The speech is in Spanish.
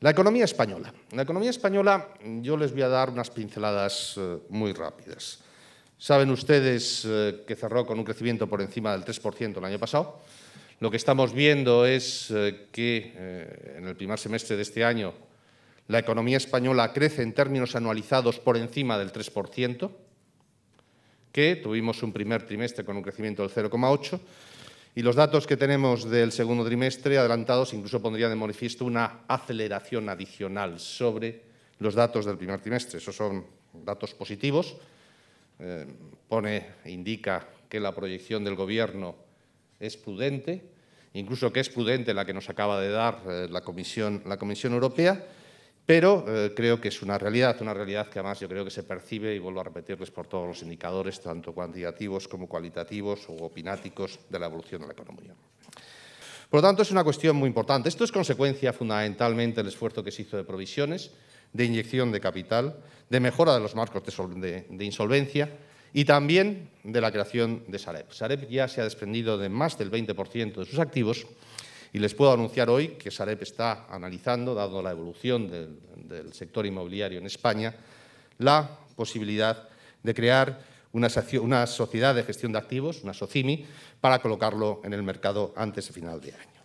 La economía española. La economía española yo les voy a dar unas pinceladas eh, muy rápidas. Saben ustedes eh, que cerró con un crecimiento por encima del 3% el año pasado. Lo que estamos viendo es eh, que en el primer semestre de este año la economía española crece en términos anualizados por encima del 3%, que tuvimos un primer trimestre con un crecimiento del 0,8% y los datos que tenemos del segundo trimestre adelantados incluso pondrían de manifiesto una aceleración adicional sobre los datos del primer trimestre. Esos son datos positivos. Eh, pone, indica que la proyección del Gobierno es prudente, incluso que es prudente la que nos acaba de dar eh, la Comisión Europea pero eh, creo que es una realidad, una realidad que además yo creo que se percibe, y vuelvo a repetirles por todos los indicadores, tanto cuantitativos como cualitativos o opináticos, de la evolución de la economía. Por lo tanto, es una cuestión muy importante. Esto es consecuencia fundamentalmente del esfuerzo que se hizo de provisiones, de inyección de capital, de mejora de los marcos de, de insolvencia y también de la creación de Sareb. Sareb ya se ha desprendido de más del 20% de sus activos y les puedo anunciar hoy que Sareb está analizando, dado la evolución del, sector inmobiliario en España, la posibilidad de crear una, una sociedad de gestión de activos, una SOCIMI, para colocarlo en el mercado antes de final de año.